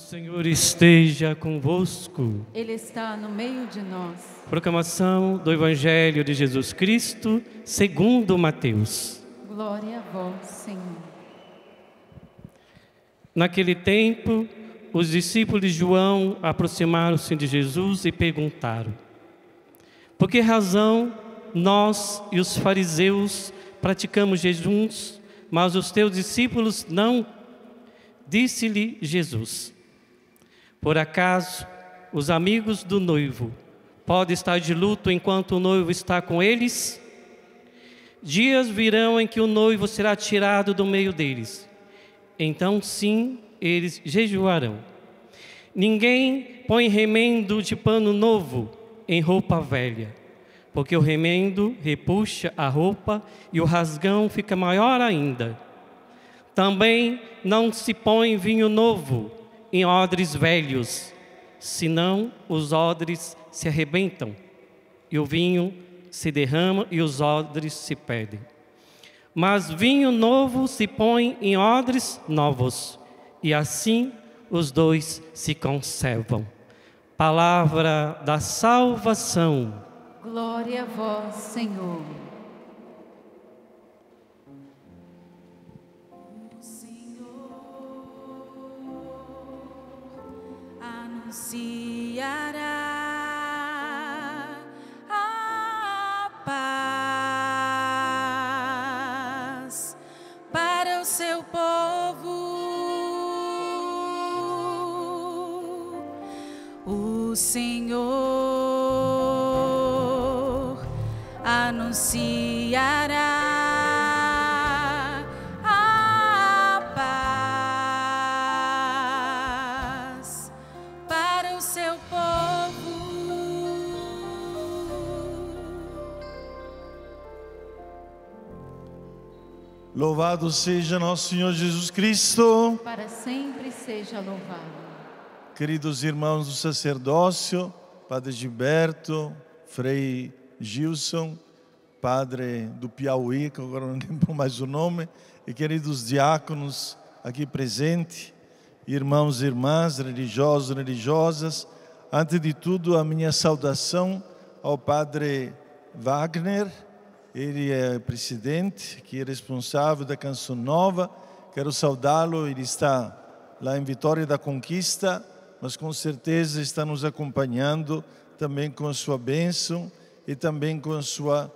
Senhor esteja convosco. Ele está no meio de nós. Proclamação do Evangelho de Jesus Cristo, segundo Mateus. Glória a vós, Senhor. Naquele tempo, os discípulos de João aproximaram-se de Jesus e perguntaram: Por que razão nós e os fariseus praticamos jejuns, mas os teus discípulos não? Disse-lhe Jesus: por acaso, os amigos do noivo podem estar de luto enquanto o noivo está com eles? Dias virão em que o noivo será tirado do meio deles. Então, sim, eles jejuarão. Ninguém põe remendo de pano novo em roupa velha, porque o remendo repuxa a roupa e o rasgão fica maior ainda. Também não se põe vinho novo em odres velhos, senão os odres se arrebentam e o vinho se derrama e os odres se perdem. Mas vinho novo se põe em odres novos, e assim os dois se conservam. Palavra da salvação. Glória a vós, Senhor. anunciará a paz para o seu povo. O Senhor anunciará. Louvado seja nosso Senhor Jesus Cristo. Para sempre seja louvado. Queridos irmãos do sacerdócio, Padre Gilberto, Frei Gilson, Padre do Piauí, que agora não lembro mais o nome, e queridos diáconos aqui presentes, irmãos e irmãs, religiosos e religiosas, antes de tudo, a minha saudação ao Padre Wagner ele é o presidente, que é responsável da Canção Nova. Quero saudá-lo. Ele está lá em Vitória da Conquista, mas com certeza está nos acompanhando também com a sua bênção e também com a sua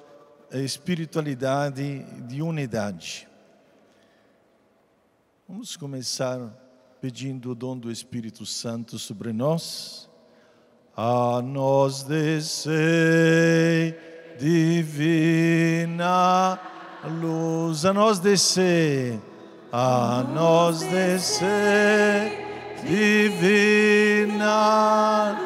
eh, espiritualidade de unidade. Vamos começar pedindo o dom do Espírito Santo sobre nós. A nós descer divina luz, a nós descer, a nós descer, divina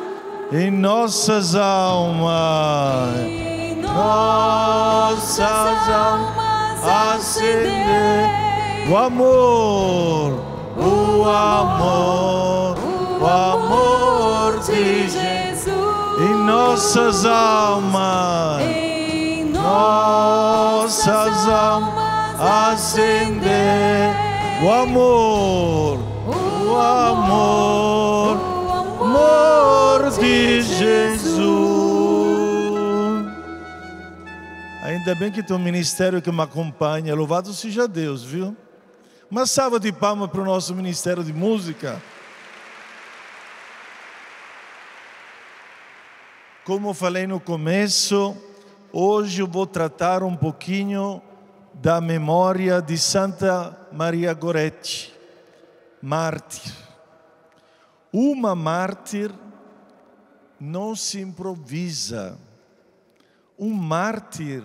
em nossas almas, em nossas almas acender o amor, o amor, o amor de Jesus em nossas almas, em nossas almas acender o amor, o amor, o amor de Jesus. Ainda bem que tem um ministério que me acompanha, louvado seja Deus, viu? Uma salva de palmas para o nosso ministério de música. Como falei no começo, hoje eu vou tratar um pouquinho da memória de Santa Maria Goretti, mártir. Uma mártir não se improvisa. Um mártir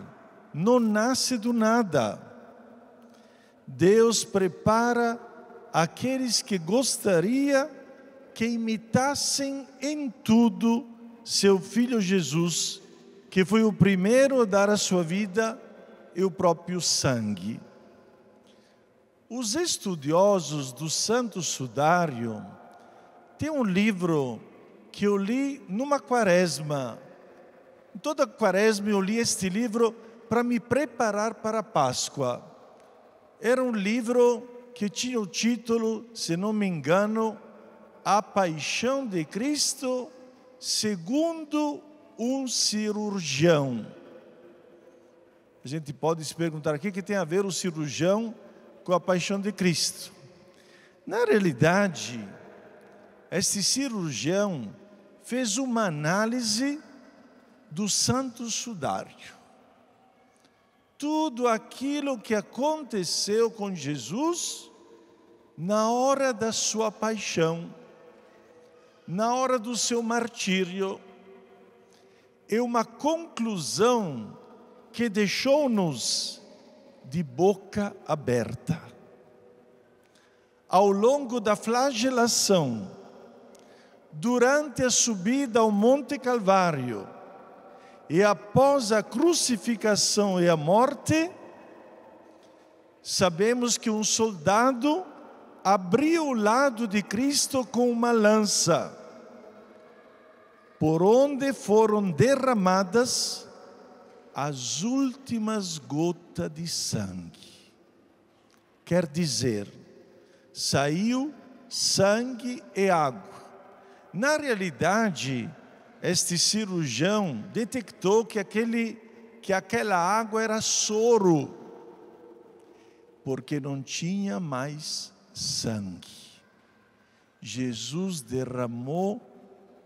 não nasce do nada. Deus prepara aqueles que gostaria que imitassem em tudo seu filho Jesus, que foi o primeiro a dar a sua vida e o próprio sangue. Os estudiosos do Santo Sudário têm um livro que eu li numa quaresma. Em toda quaresma eu li este livro para me preparar para a Páscoa. Era um livro que tinha o título, se não me engano, A Paixão de Cristo segundo um cirurgião. A gente pode se perguntar o que, que tem a ver o cirurgião com a paixão de Cristo. Na realidade, este cirurgião fez uma análise do santo sudário. Tudo aquilo que aconteceu com Jesus na hora da sua paixão na hora do seu martírio, é uma conclusão que deixou-nos de boca aberta. Ao longo da flagelação, durante a subida ao Monte Calvário e após a crucificação e a morte, sabemos que um soldado abriu o lado de Cristo com uma lança, por onde foram derramadas as últimas gotas de sangue. Quer dizer, saiu sangue e água. Na realidade, este cirurgião detectou que aquele que aquela água era soro, porque não tinha mais sangue. Jesus derramou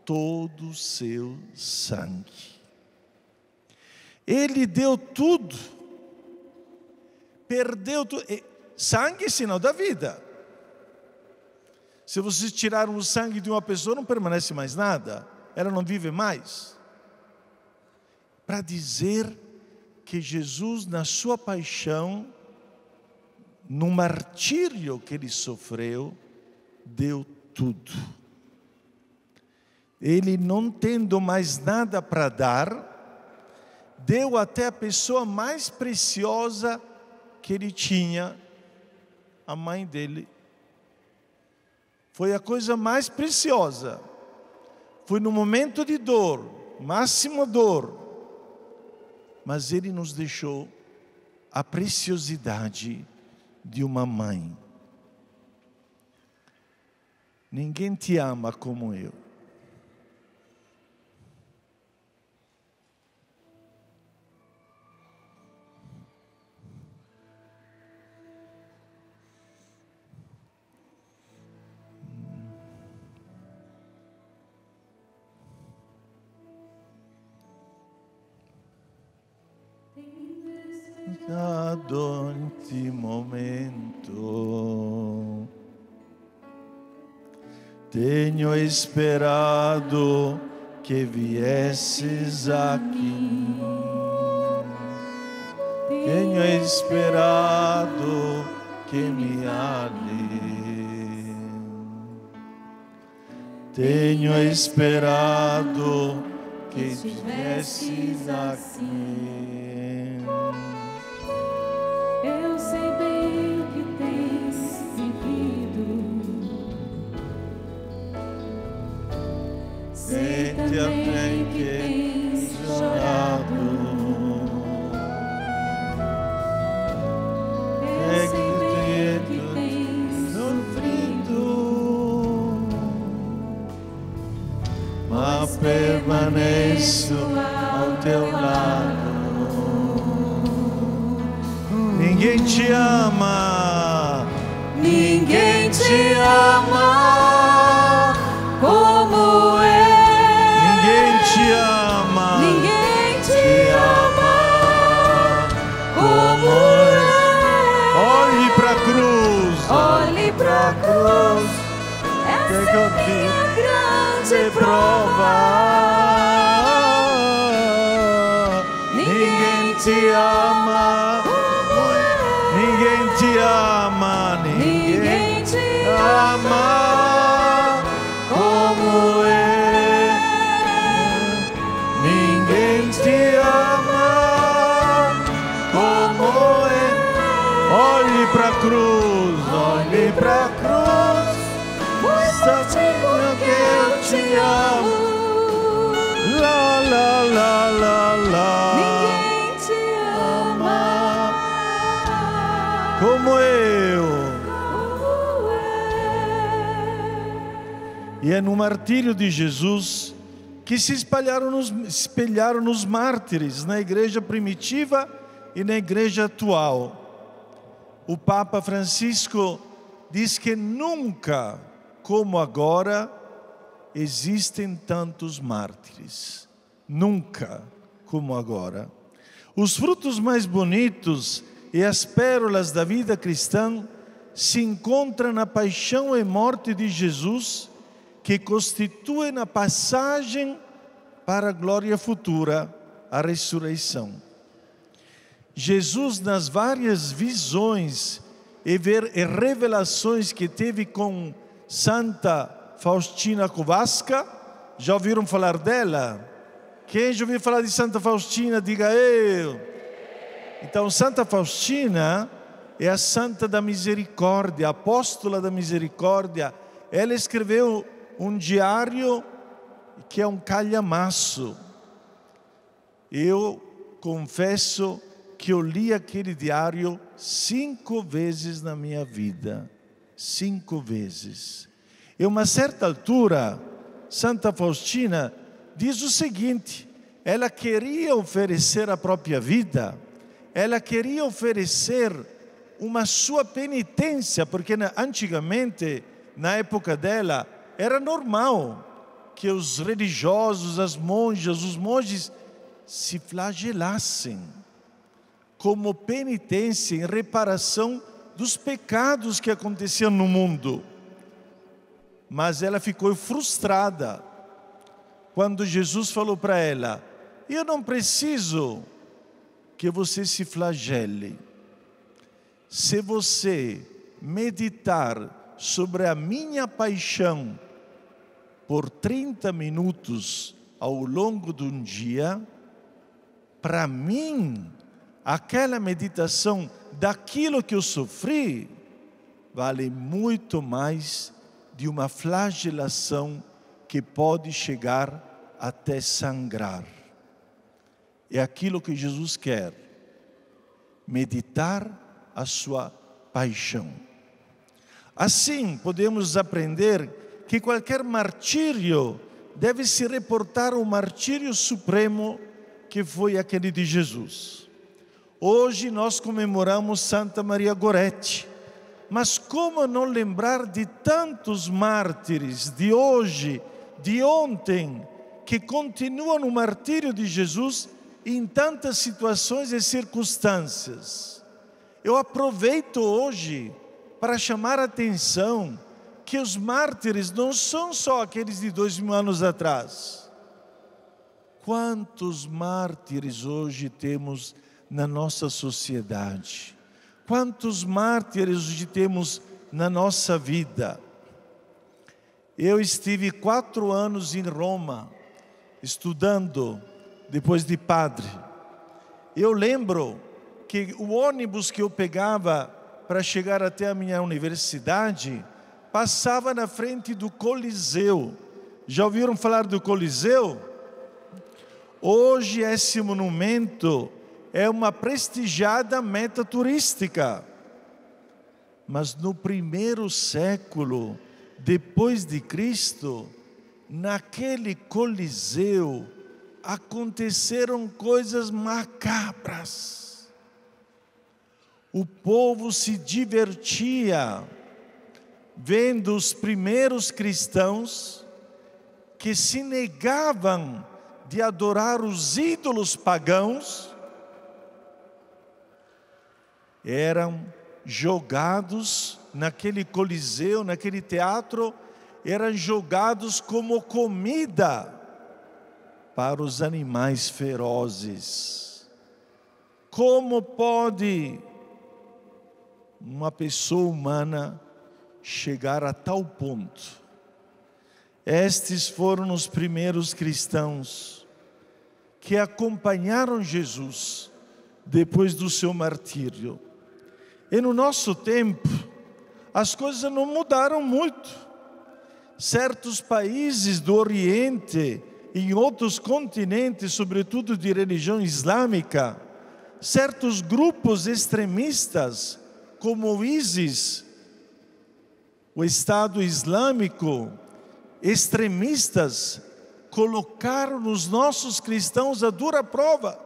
todo o seu sangue. Ele deu tudo, perdeu tudo. Sangue é sinal da vida. Se vocês tiraram o sangue de uma pessoa, não permanece mais nada, ela não vive mais. Para dizer que Jesus, na sua paixão, no martírio que ele sofreu, deu tudo. Ele, não tendo mais nada para dar, deu até a pessoa mais preciosa que ele tinha, a mãe dele. Foi a coisa mais preciosa. Foi no momento de dor, máxima dor, mas ele nos deixou a preciosidade de uma mãe. Ninguém te ama como eu. esperado que viesses aqui. Tenho esperado que me ali. Tenho esperado que estivesses aqui. permaneço ao teu lado. Ninguém te ama. Ninguém te ama como eu. Ninguém te ama. Ninguém te ama como eu. Olhe para a cruz. Olhe para a cruz. é no martírio de Jesus que se espalharam nos, espelharam nos mártires na igreja primitiva e na igreja atual. O Papa Francisco diz que nunca, como agora, existem tantos mártires. Nunca, como agora. Os frutos mais bonitos e as pérolas da vida cristã se encontram na paixão e morte de Jesus que constituem a passagem para a glória futura, a ressurreição. Jesus, nas várias visões e revelações que teve com Santa Faustina Kowalska, já ouviram falar dela? Quem já ouviu falar de Santa Faustina, diga eu. Então, Santa Faustina é a santa da misericórdia, apóstola da misericórdia. Ela escreveu um diário que é um calhamaço. Eu confesso que eu li aquele diário cinco vezes na minha vida. Cinco vezes. E uma certa altura, Santa Faustina diz o seguinte: ela queria oferecer a própria vida, ela queria oferecer uma sua penitência, porque antigamente, na época dela, era normal que os religiosos, as monjas, os monges se flagelassem como penitência em reparação dos pecados que aconteciam no mundo. Mas ela ficou frustrada quando Jesus falou para ela: Eu não preciso que você se flagele. Se você meditar sobre a minha paixão por 30 minutos ao longo de um dia, para mim, aquela meditação daquilo que eu sofri vale muito mais de uma flagelação que pode chegar até sangrar. É aquilo que Jesus quer, meditar a sua paixão. Assim, podemos aprender que qualquer martírio deve se reportar ao martírio supremo que foi aquele de Jesus. Hoje nós comemoramos Santa Maria Gorete, mas como não lembrar de tantos mártires de hoje, de ontem, que continuam no martírio de Jesus em tantas situações e circunstâncias? Eu aproveito hoje para chamar a atenção que os mártires não são só aqueles de dois mil anos atrás. Quantos mártires hoje temos na nossa sociedade? Quantos mártires hoje temos na nossa vida? Eu estive quatro anos em Roma, estudando, depois de padre. Eu lembro que o ônibus que eu pegava para chegar até a minha universidade, passava na frente do Coliseu. Já ouviram falar do Coliseu? Hoje esse monumento é uma prestigiada meta turística. Mas no primeiro século depois de Cristo, naquele Coliseu aconteceram coisas macabras. O povo se divertia vendo os primeiros cristãos que se negavam de adorar os ídolos pagãos, eram jogados naquele coliseu, naquele teatro, eram jogados como comida para os animais ferozes. Como pode uma pessoa humana chegar a tal ponto. Estes foram os primeiros cristãos que acompanharam Jesus depois do seu martírio. E no nosso tempo, as coisas não mudaram muito. Certos países do Oriente, em outros continentes, sobretudo de religião islâmica, certos grupos extremistas, como o ISIS, o Estado Islâmico, extremistas, colocaram nos nossos cristãos a dura prova.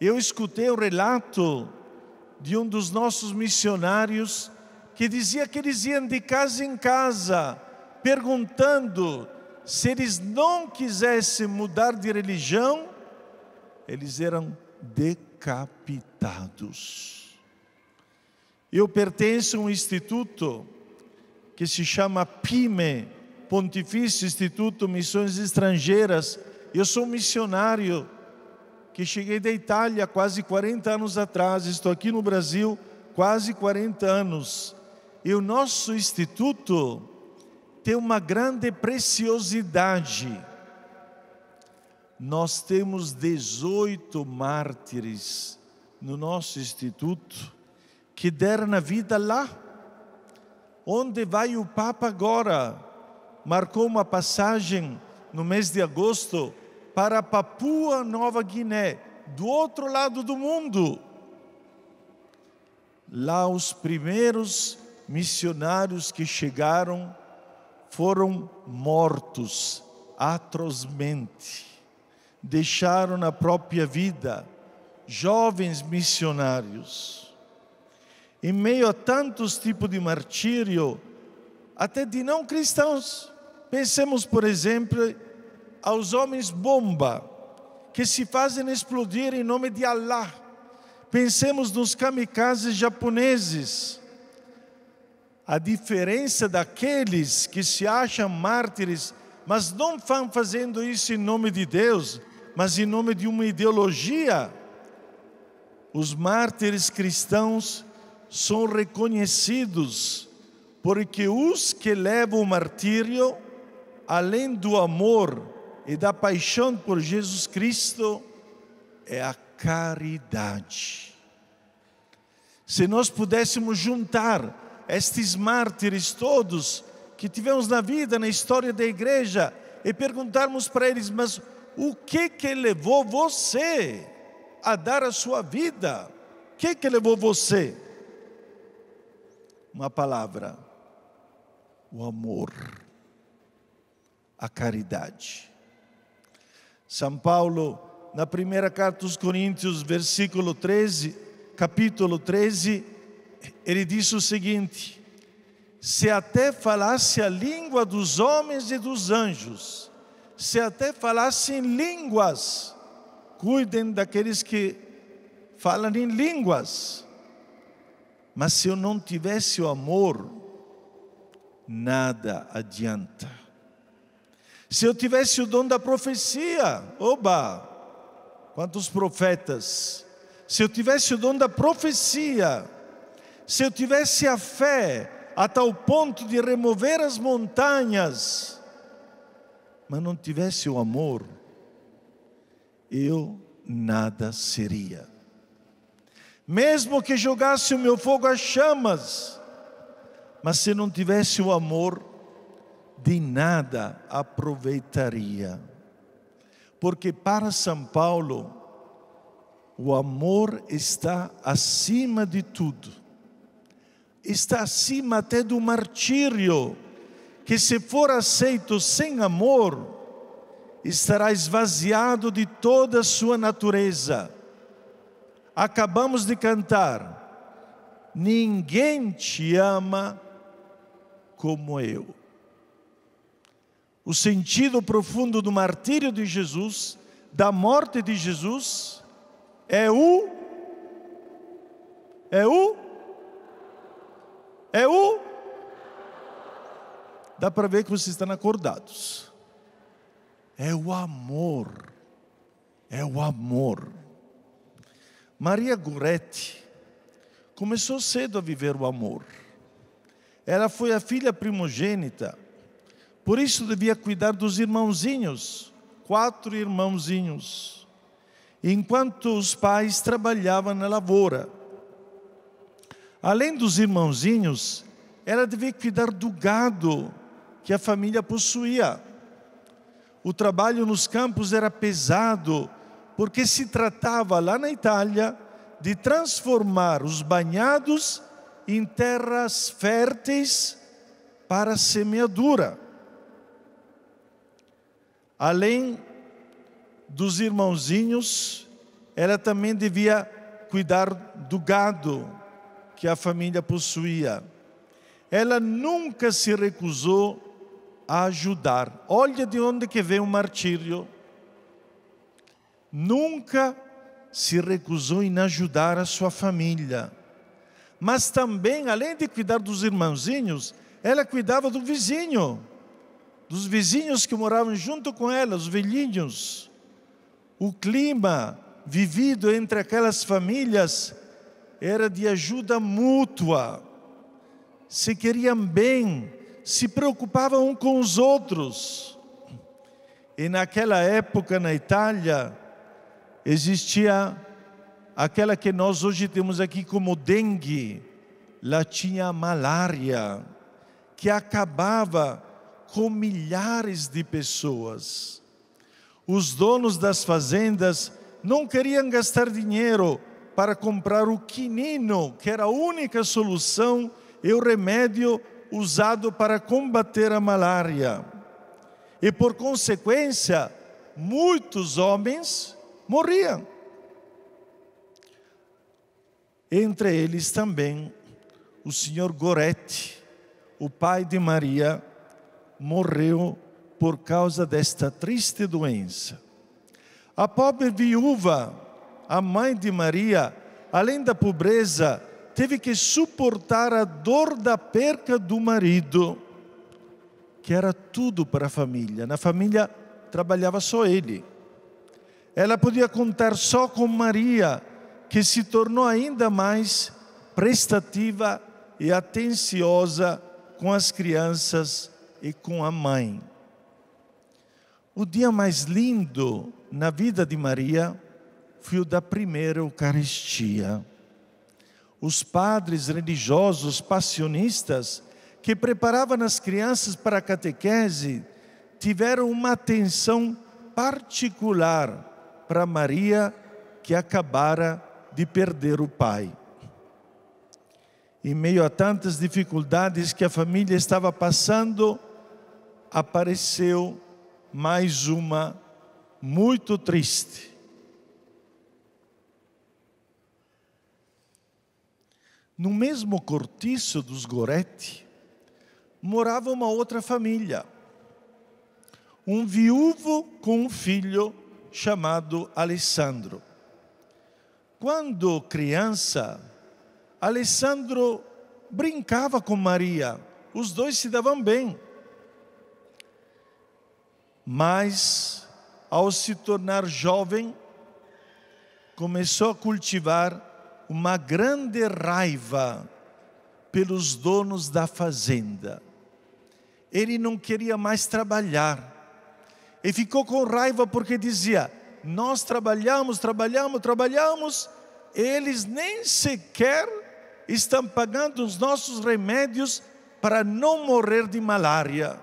Eu escutei o relato de um dos nossos missionários que dizia que eles iam de casa em casa perguntando se eles não quisessem mudar de religião, eles eram decapitados. Eu pertenço a um instituto que se chama PIME, Pontifício Instituto Missões Estrangeiras. Eu sou missionário que cheguei da Itália quase 40 anos atrás, estou aqui no Brasil quase 40 anos. E o nosso instituto tem uma grande preciosidade. Nós temos 18 mártires no nosso instituto que deram a vida lá. Onde vai o Papa agora? Marcou uma passagem no mês de agosto para Papua Nova Guiné, do outro lado do mundo. Lá os primeiros missionários que chegaram foram mortos atrozmente, deixaram a própria vida, jovens missionários em meio a tantos tipos de martírio, até de não cristãos. Pensemos, por exemplo, aos homens bomba, que se fazem explodir em nome de Allah. Pensemos nos kamikazes japoneses. A diferença daqueles que se acham mártires, mas não estão fazendo isso em nome de Deus, mas em nome de uma ideologia. Os mártires cristãos são reconhecidos, porque os que levam o martírio, além do amor e da paixão por Jesus Cristo, é a caridade. Se nós pudéssemos juntar estes mártires todos que tivemos na vida, na história da igreja, e perguntarmos para eles, mas o que que levou você a dar a sua vida? O que que levou você? Uma palavra: o amor, a caridade. São Paulo, na primeira carta aos Coríntios, versículo 13, capítulo 13, ele diz o seguinte: se até falasse a língua dos homens e dos anjos, se até falassem línguas, cuidem daqueles que falam em línguas, mas se eu não tivesse o amor, nada adianta. Se eu tivesse o dom da profecia, oba, quantos profetas. Se eu tivesse o dom da profecia, se eu tivesse a fé a tal ponto de remover as montanhas, mas não tivesse o amor, eu nada seria mesmo que jogasse o meu fogo às chamas, mas se não tivesse o amor, de nada aproveitaria. Porque para São Paulo, o amor está acima de tudo, está acima até do martírio, que se for aceito sem amor, estará esvaziado de toda a sua natureza acabamos de cantar: Ninguém te ama como eu. O sentido profundo do martírio de Jesus, da morte de Jesus, é o. É o. É o. Dá para ver que vocês estão acordados. É o amor. É o amor. Maria Goretti começou cedo a viver o amor. Ela foi a filha primogênita, por isso devia cuidar dos irmãozinhos, quatro irmãozinhos, enquanto os pais trabalhavam na lavoura. Além dos irmãozinhos, ela devia cuidar do gado que a família possuía. O trabalho nos campos era pesado porque se tratava lá na Itália de transformar os banhados em terras férteis para semeadura. Além dos irmãozinhos, ela também devia cuidar do gado que a família possuía. Ela nunca se recusou a ajudar. Olha de onde que vem o martírio nunca se recusou em ajudar a sua família. Mas também, além de cuidar dos irmãozinhos, ela cuidava do vizinho, dos vizinhos que moravam junto com ela, os velhinhos. O clima vivido entre aquelas famílias era de ajuda mútua. Se queriam bem, se preocupavam um com os outros. E naquela época na Itália, existia aquela que nós hoje temos aqui como dengue, lá tinha malária, que acabava com milhares de pessoas. Os donos das fazendas não queriam gastar dinheiro para comprar o quinino, que era a única solução e o remédio usado para combater a malária. E por consequência, muitos homens Morriam. Entre eles também o senhor Gorete, o pai de Maria, morreu por causa desta triste doença. A pobre viúva, a mãe de Maria, além da pobreza, teve que suportar a dor da perca do marido, que era tudo para a família. Na família trabalhava só ele. Ela podia contar só com Maria, que se tornou ainda mais prestativa e atenciosa com as crianças e com a mãe. O dia mais lindo na vida de Maria foi o da primeira Eucaristia. Os padres religiosos passionistas que preparavam as crianças para a catequese tiveram uma atenção particular para Maria que acabara de perder o pai. Em meio a tantas dificuldades que a família estava passando, apareceu mais uma muito triste. No mesmo cortiço dos Goretti morava uma outra família. Um viúvo com um filho chamado Alessandro. Quando criança, Alessandro brincava com Maria, os dois se davam bem. Mas, ao se tornar jovem, começou a cultivar uma grande raiva pelos donos da fazenda. Ele não queria mais trabalhar e ficou com raiva porque dizia: Nós trabalhamos, trabalhamos, trabalhamos, eles nem sequer estão pagando os nossos remédios para não morrer de malária.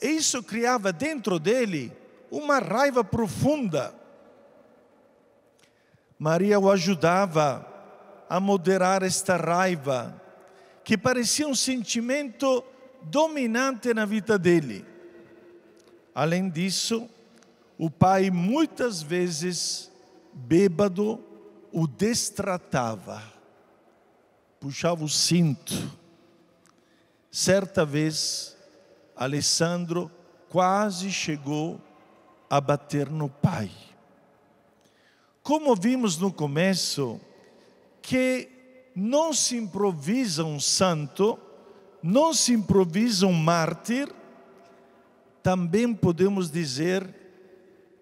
E Isso criava dentro dele uma raiva profunda. Maria o ajudava a moderar esta raiva, que parecia um sentimento dominante na vida dele. Além disso, o pai muitas vezes, bêbado, o destratava, puxava o cinto. Certa vez, Alessandro quase chegou a bater no pai. Como vimos no começo, que não se improvisa um santo, não se improvisa um mártir, também podemos dizer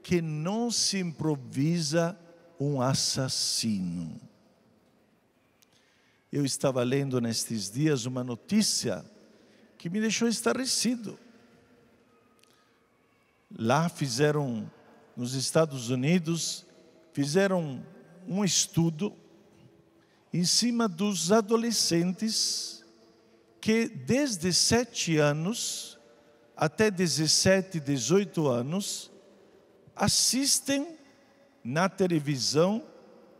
que não se improvisa um assassino. Eu estava lendo nestes dias uma notícia que me deixou estarrecido. Lá fizeram, nos Estados Unidos, fizeram um estudo em cima dos adolescentes que, desde sete anos, até 17, 18 anos assistem na televisão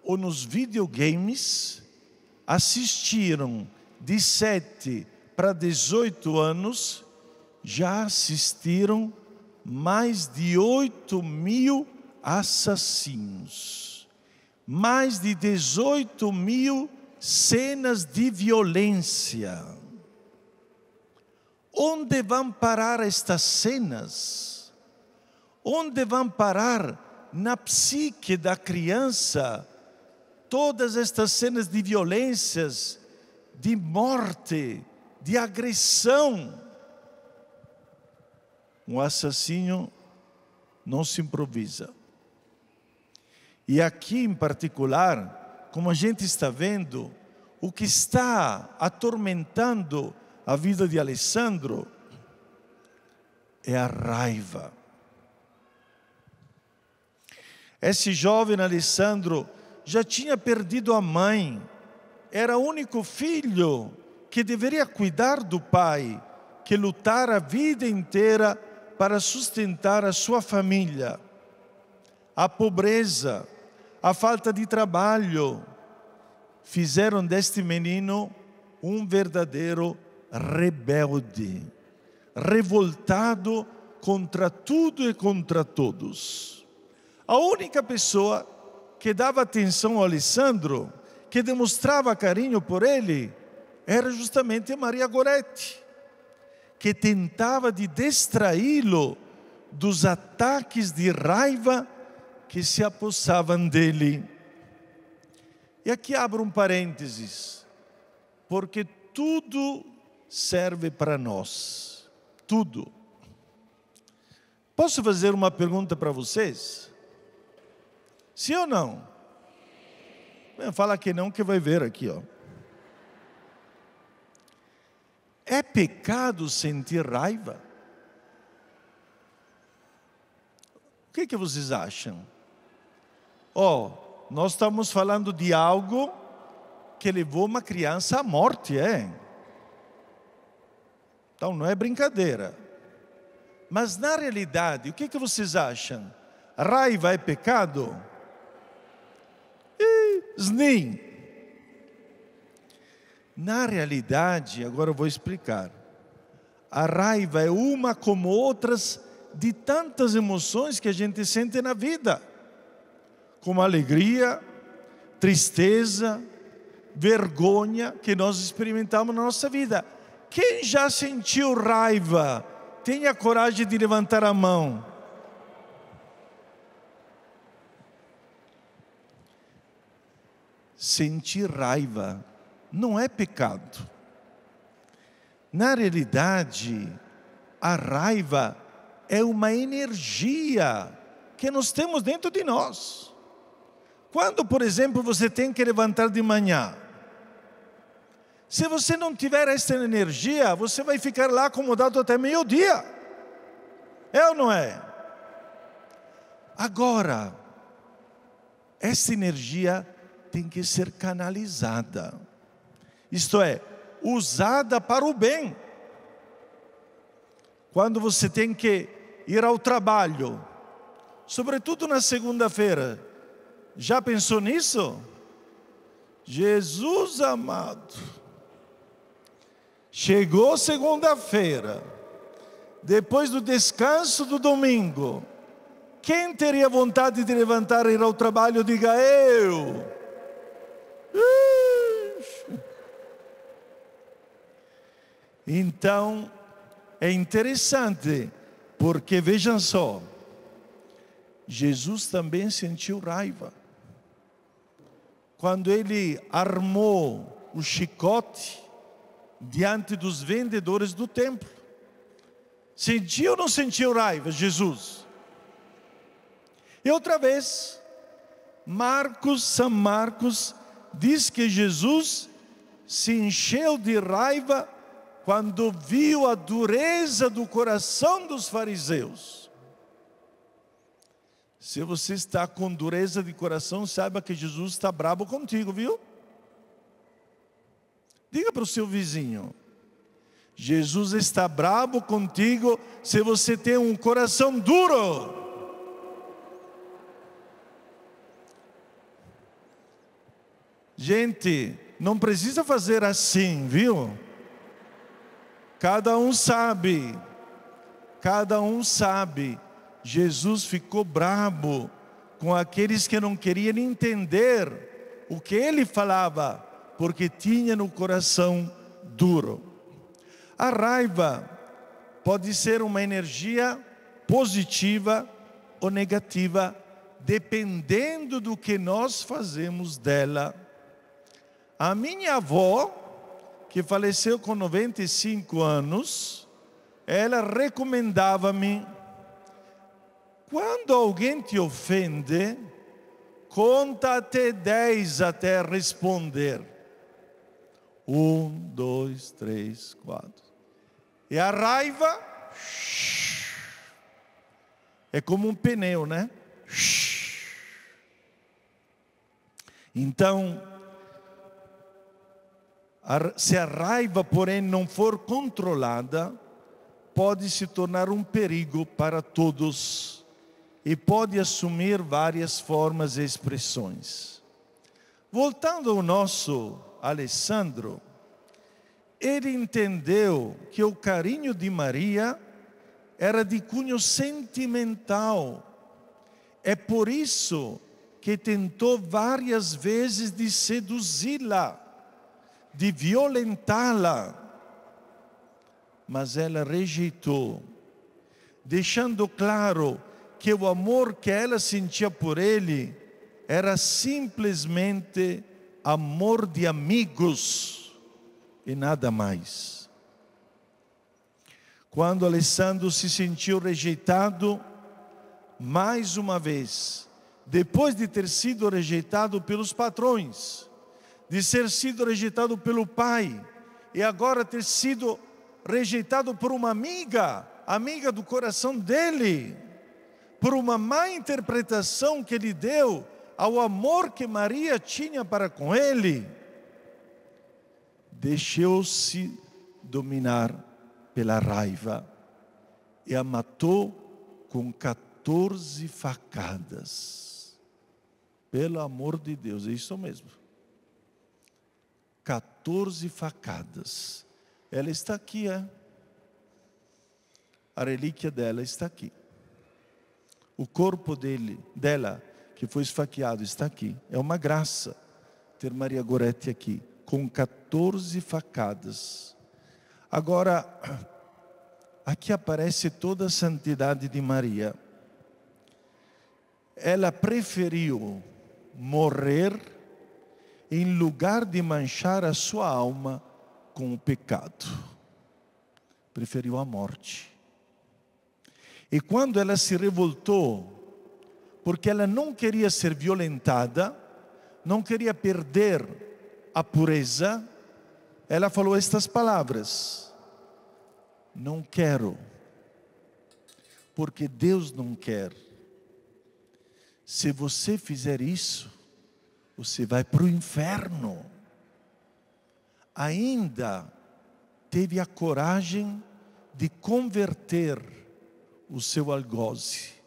ou nos videogames, assistiram de 7 para 18 anos, já assistiram mais de 8 mil assassinos, mais de 18 mil cenas de violência Onde vão parar estas cenas? Onde vão parar na psique da criança todas estas cenas de violências, de morte, de agressão? Um assassino não se improvisa. E aqui em particular, como a gente está vendo, o que está atormentando a vida de Alessandro é a raiva. Esse jovem Alessandro já tinha perdido a mãe, era o único filho que deveria cuidar do pai, que lutara a vida inteira para sustentar a sua família. A pobreza, a falta de trabalho, fizeram deste menino um verdadeiro rebelde, revoltado contra tudo e contra todos. A única pessoa que dava atenção a Alessandro, que demonstrava carinho por ele, era justamente Maria Goretti, que tentava de distraí-lo dos ataques de raiva que se apossavam dele. E aqui abro um parênteses, porque tudo serve para nós. Tudo. Posso fazer uma pergunta para vocês? Sim ou não? Fala que não, que vai ver aqui, ó. É pecado sentir raiva? O que, é que vocês acham? Ó, oh, nós estamos falando de algo que levou uma criança à morte, é? Então não é brincadeira. Mas na realidade, o que, é que vocês acham? Raiva é pecado? E snim. Na realidade, agora eu vou explicar. A raiva é uma como outras de tantas emoções que a gente sente na vida, como alegria, tristeza, vergonha que nós experimentamos na nossa vida. Quem já sentiu raiva, tenha coragem de levantar a mão. Sentir raiva não é pecado. Na realidade, a raiva é uma energia que nós temos dentro de nós. Quando, por exemplo, você tem que levantar de manhã, se você não tiver essa energia, você vai ficar lá acomodado até meio-dia. É ou não é? Agora, essa energia tem que ser canalizada, isto é, usada para o bem. Quando você tem que ir ao trabalho, sobretudo na segunda-feira, já pensou nisso? Jesus amado Chegou segunda-feira, depois do descanso do domingo, quem teria vontade de levantar e ir ao trabalho, diga eu. Então, é interessante, porque vejam só, Jesus também sentiu raiva. Quando ele armou o chicote, diante dos vendedores do templo. Sentiu ou não sentiu raiva, Jesus? E outra vez, Marcos, São Marcos, diz que Jesus se encheu de raiva quando viu a dureza do coração dos fariseus. Se você está com dureza de coração, saiba que Jesus está bravo contigo, viu? Diga para o seu vizinho: Jesus está bravo contigo se você tem um coração duro. Gente, não precisa fazer assim, viu? Cada um sabe, cada um sabe. Jesus ficou brabo com aqueles que não queriam entender o que ele falava porque tinha no coração duro. A raiva pode ser uma energia positiva ou negativa, dependendo do que nós fazemos dela. A minha avó, que faleceu com 95 anos, ela recomendava-me: quando alguém te ofende, conta até 10 até responder. Um, dois, três, quatro. E a raiva é como um pneu, né? Então, se a raiva, porém, não for controlada, pode se tornar um perigo para todos e pode assumir várias formas e expressões. Voltando ao nosso Alessandro, ele entendeu que o carinho de Maria era de cunho sentimental. É por isso que tentou várias vezes de seduzi-la, de violentá-la. Mas ela rejeitou, deixando claro que o amor que ela sentia por ele era simplesmente amor de amigos e nada mais. Quando Alessandro se sentiu rejeitado, mais uma vez, depois de ter sido rejeitado pelos patrões, de ser sido rejeitado pelo pai e agora ter sido rejeitado por uma amiga, amiga do coração dele, por uma má interpretação que ele deu ao amor que Maria tinha para com ele, deixou-se dominar pela raiva e a matou com 14 facadas. Pelo amor de Deus, é isso mesmo. 14 facadas. Ela está aqui, é. A relíquia dela está aqui. O corpo dele, dela que foi esfaqueado está aqui. É uma graça ter Maria Goretti aqui, com 14 facadas. Agora, aqui aparece toda a santidade de Maria. Ela preferiu morrer em lugar de manchar a sua alma com o pecado. Preferiu a morte. E quando ela se revoltou porque ela não queria ser violentada, não queria perder a pureza, ela falou estas palavras: Não quero, porque Deus não quer. Se você fizer isso, você vai para o inferno. Ainda teve a coragem de converter o seu algoze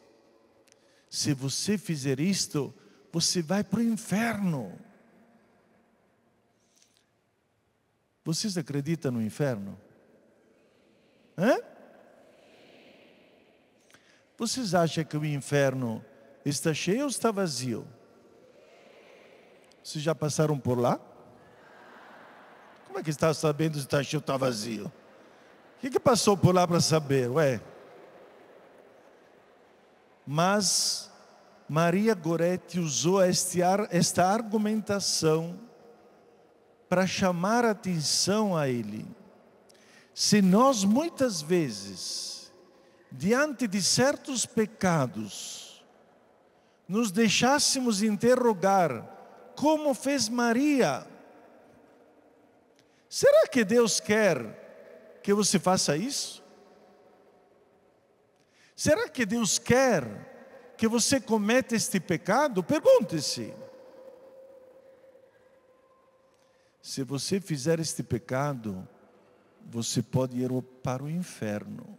se você fizer isto, você vai para o inferno. Vocês acreditam no inferno? Hã? Vocês acham que o inferno está cheio ou está vazio? Vocês já passaram por lá? Como é que está sabendo se está cheio ou está vazio? O que, que passou por lá para saber? Ué? Mas Maria Goretti usou esta argumentação para chamar atenção a ele. Se nós muitas vezes, diante de certos pecados, nos deixássemos interrogar como fez Maria, será que Deus quer que você faça isso? Será que Deus quer que você cometa este pecado? Pergunte-se. Se você fizer este pecado, você pode ir para o inferno.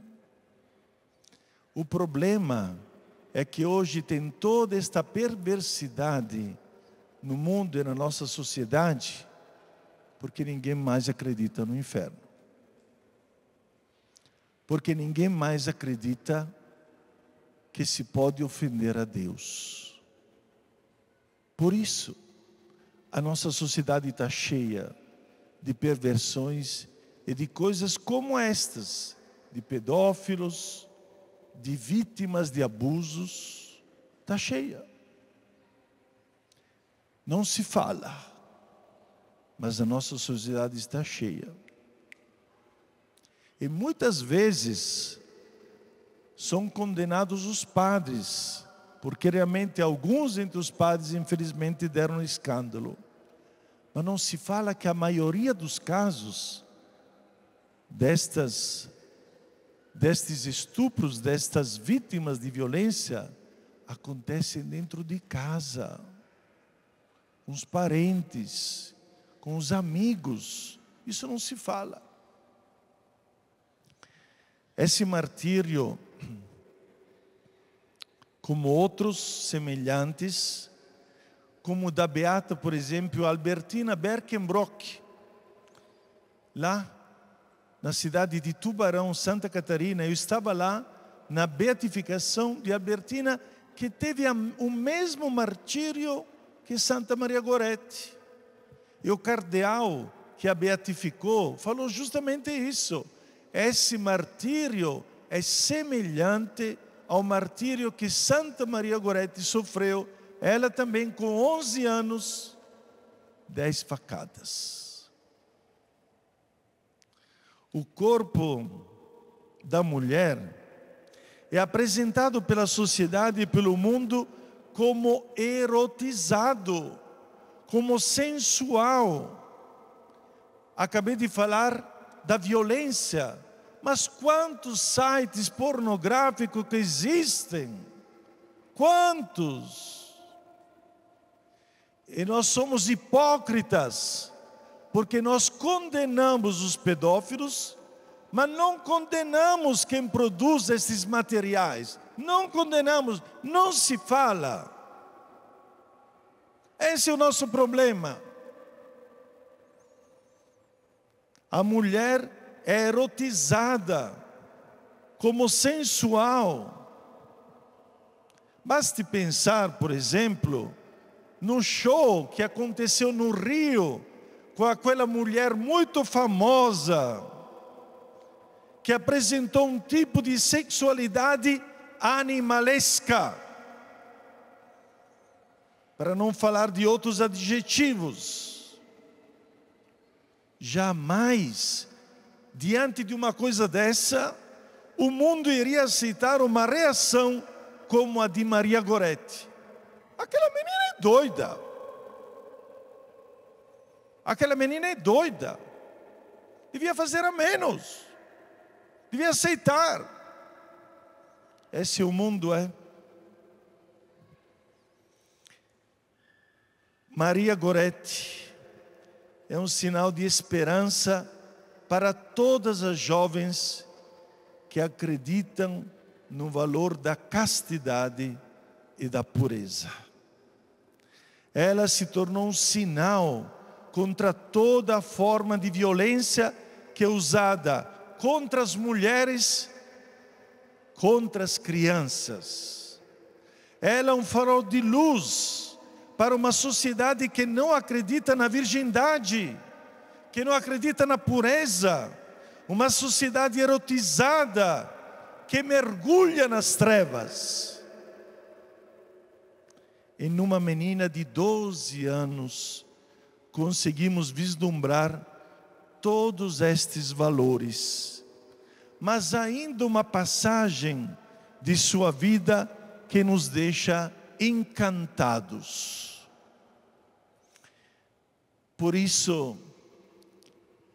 O problema é que hoje tem toda esta perversidade no mundo e na nossa sociedade, porque ninguém mais acredita no inferno. Porque ninguém mais acredita que se pode ofender a Deus. Por isso, a nossa sociedade está cheia de perversões e de coisas como estas, de pedófilos, de vítimas de abusos, está cheia. Não se fala, mas a nossa sociedade está cheia. E muitas vezes são condenados os padres, porque realmente alguns entre os padres, infelizmente, deram um escândalo. Mas não se fala que a maioria dos casos destas, destes estupros, destas vítimas de violência, acontecem dentro de casa, com os parentes, com os amigos. Isso não se fala. Esse martírio como outros semelhantes, como da beata, por exemplo, Albertina Berkenbrock, lá na cidade de Tubarão, Santa Catarina. Eu estava lá na beatificação de Albertina, que teve o mesmo martírio que Santa Maria Goretti. E o cardeal que a beatificou falou justamente isso. Esse martírio é semelhante ao martírio que Santa Maria Goretti sofreu, ela também com 11 anos, 10 facadas. O corpo da mulher é apresentado pela sociedade e pelo mundo como erotizado, como sensual. Acabei de falar da violência mas quantos sites pornográficos que existem? Quantos? E nós somos hipócritas, porque nós condenamos os pedófilos, mas não condenamos quem produz esses materiais. Não condenamos, não se fala. Esse é o nosso problema. A mulher é erotizada como sensual. Baste pensar, por exemplo, no show que aconteceu no Rio com aquela mulher muito famosa que apresentou um tipo de sexualidade animalesca. Para não falar de outros adjetivos. Jamais diante de uma coisa dessa, o mundo iria aceitar uma reação como a de Maria Goretti. Aquela menina é doida. Aquela menina é doida. Devia fazer a menos. Devia aceitar. Esse é o mundo é. Maria Goretti é um sinal de esperança para todas as jovens que acreditam no valor da castidade e da pureza. Ela se tornou um sinal contra toda forma de violência que é usada contra as mulheres, contra as crianças. Ela é um farol de luz para uma sociedade que não acredita na virgindade que não acredita na pureza, uma sociedade erotizada que mergulha nas trevas. E numa menina de 12 anos, conseguimos vislumbrar todos estes valores. Mas ainda uma passagem de sua vida que nos deixa encantados. Por isso,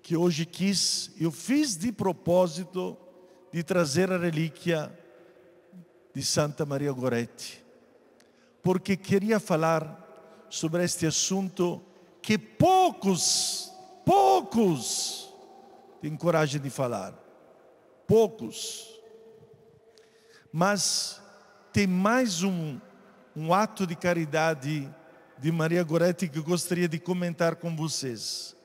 que hoje quis, eu fiz de propósito de trazer a relíquia de Santa Maria Goretti, porque queria falar sobre este assunto que poucos, poucos têm coragem de falar. Poucos. Mas tem mais um, um ato de caridade de Maria Goretti que gostaria de comentar com vocês.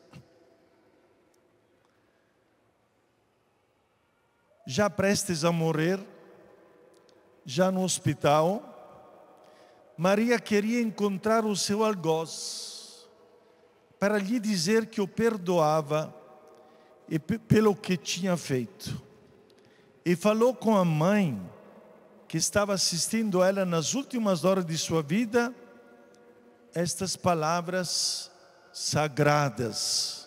já prestes a morrer, já no hospital, Maria queria encontrar o seu algoz para lhe dizer que o perdoava e pelo que tinha feito. E falou com a mãe, que estava assistindo ela nas últimas horas de sua vida, estas palavras sagradas.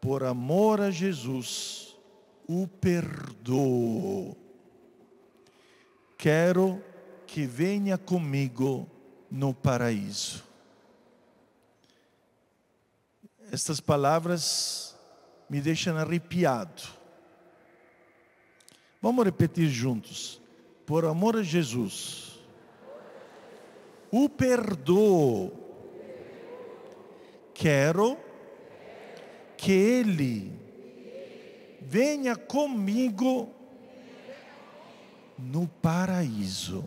Por amor a Jesus o perdoo. Quero que venha comigo no paraíso. Estas palavras me deixam arrepiado. Vamos repetir juntos. Por amor a Jesus, o perdoo. Quero que Ele venha comigo no paraíso.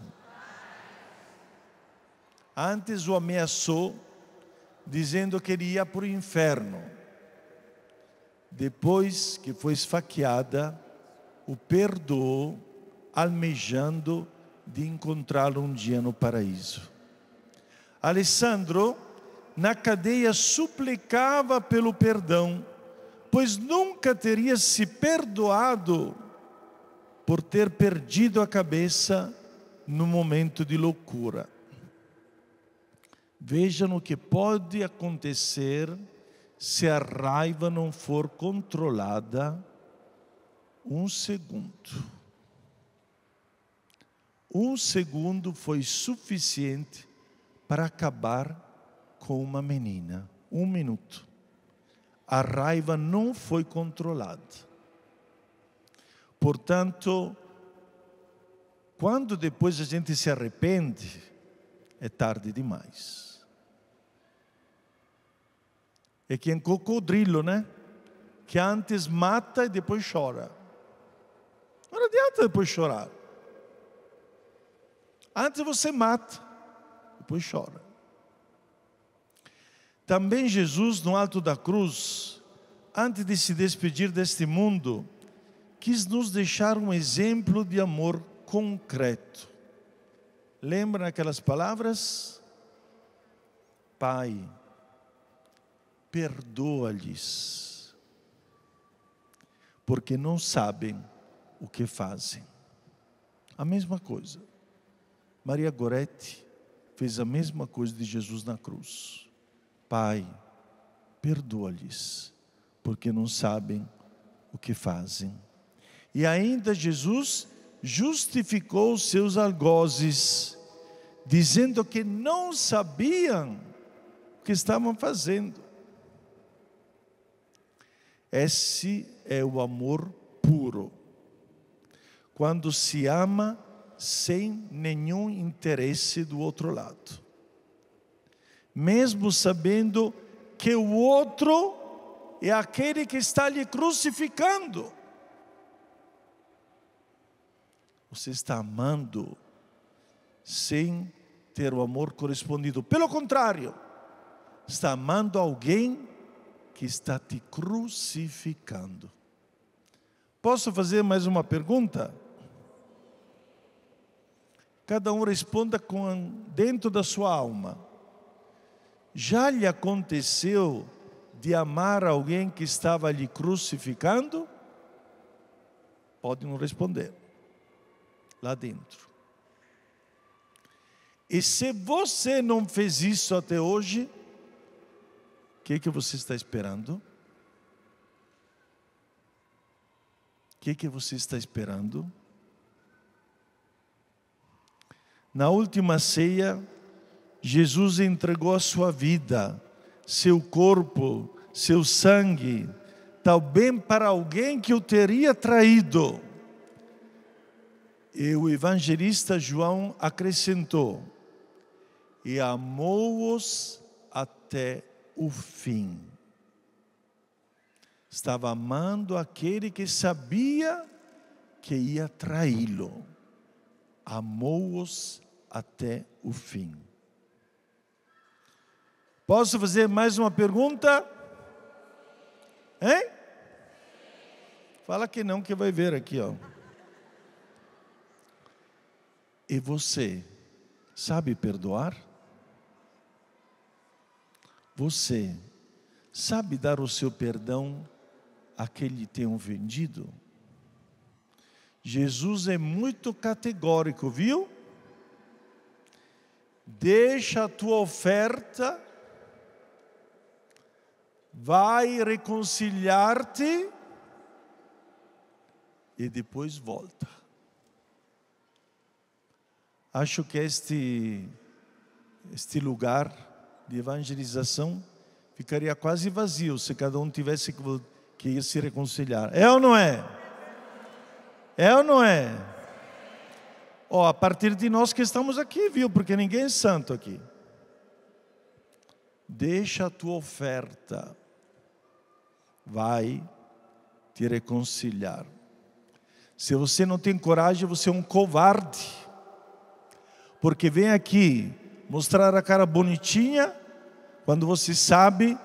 Antes o ameaçou, dizendo que ele ia para o inferno. Depois que foi esfaqueada, o perdoou, almejando de encontrá-lo um dia no paraíso. Alessandro, na cadeia, suplicava pelo perdão pois nunca teria se perdoado por ter perdido a cabeça no momento de loucura. Vejam o que pode acontecer se a raiva não for controlada um segundo. Um segundo foi suficiente para acabar com uma menina. Um minuto a raiva não foi controlada. Portanto, quando depois a gente se arrepende, é tarde demais. É que um cocodrilo, né? Que antes mata e depois chora. Não adianta depois chorar. Antes você mata, depois chora. Também Jesus, no alto da cruz, antes de se despedir deste mundo, quis nos deixar um exemplo de amor concreto. Lembra aquelas palavras? Pai, perdoa-lhes, porque não sabem o que fazem. A mesma coisa. Maria Goretti fez a mesma coisa de Jesus na cruz. Pai, perdoa-lhes, porque não sabem o que fazem. E ainda Jesus justificou os seus algozes, dizendo que não sabiam o que estavam fazendo. Esse é o amor puro. Quando se ama sem nenhum interesse do outro lado mesmo sabendo que o outro é aquele que está lhe crucificando. Você está amando sem ter o amor correspondido. Pelo contrário, está amando alguém que está te crucificando. Posso fazer mais uma pergunta? Cada um responda com, dentro da sua alma. Já lhe aconteceu de amar alguém que estava lhe crucificando? Pode não responder. Lá dentro. E se você não fez isso até hoje, o que, que você está esperando? O que, que você está esperando? Na última ceia, Jesus entregou a sua vida, seu corpo, seu sangue, bem para alguém que o teria traído. E o evangelista João acrescentou: e amou-os até o fim. Estava amando aquele que sabia que ia traí-lo. Amou-os até o fim. Posso fazer mais uma pergunta? Hein? Fala que não, que vai ver aqui, ó. E você sabe perdoar? Você sabe dar o seu perdão àquele que tem ofendido? vendido? Jesus é muito categórico, viu? Deixa a tua oferta vai reconciliar-te e depois volta. Acho que este, este lugar de evangelização ficaria quase vazio se cada um tivesse que ir se reconciliar. É ou não é? É ou não é? Ó, oh, a partir de nós que estamos aqui, viu? Porque ninguém é santo aqui. Deixa a tua oferta vai te reconciliar. Se você não tem coragem, você é um covarde. Porque vem aqui mostrar a cara bonitinha quando você sabe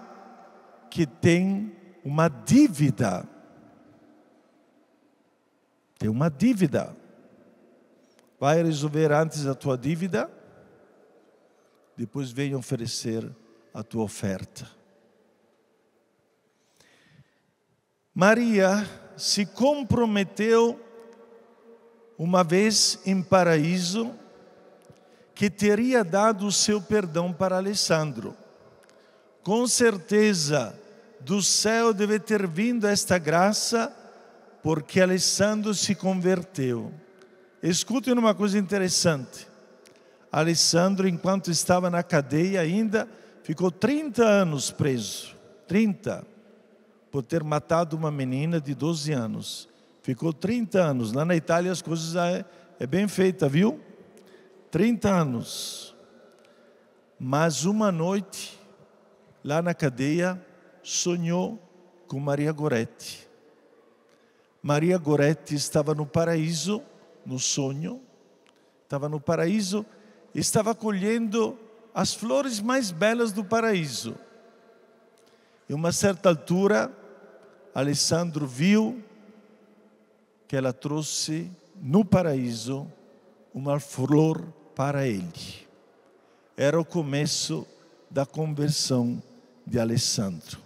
que tem uma dívida. Tem uma dívida. Vai resolver antes a tua dívida, depois vem oferecer a tua oferta. Maria se comprometeu uma vez em paraíso que teria dado o seu perdão para Alessandro. Com certeza, do céu deve ter vindo esta graça, porque Alessandro se converteu. Escutem uma coisa interessante. Alessandro, enquanto estava na cadeia ainda, ficou 30 anos preso. 30 por ter matado uma menina de 12 anos. Ficou 30 anos. Lá na Itália as coisas é, é bem feita, viu? 30 anos. Mas uma noite, lá na cadeia, sonhou com Maria Goretti. Maria Goretti estava no paraíso, no sonho, estava no paraíso, estava colhendo as flores mais belas do paraíso. E uma certa altura, Alessandro viu que ela trouxe no paraíso uma flor para ele. Era o começo da conversão de Alessandro.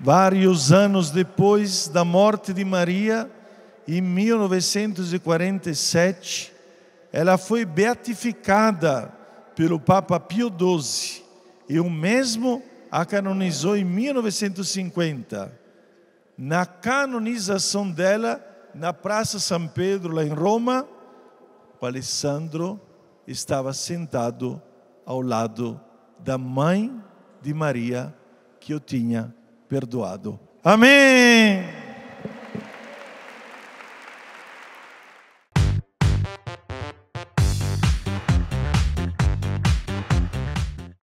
Vários anos depois da morte de Maria, em 1947, ela foi beatificada pelo Papa Pio XII e o mesmo a canonizou em 1950. Na canonização dela, na Praça São Pedro, lá em Roma, o Alessandro estava sentado ao lado da mãe de Maria, que eu tinha perdoado. Amém!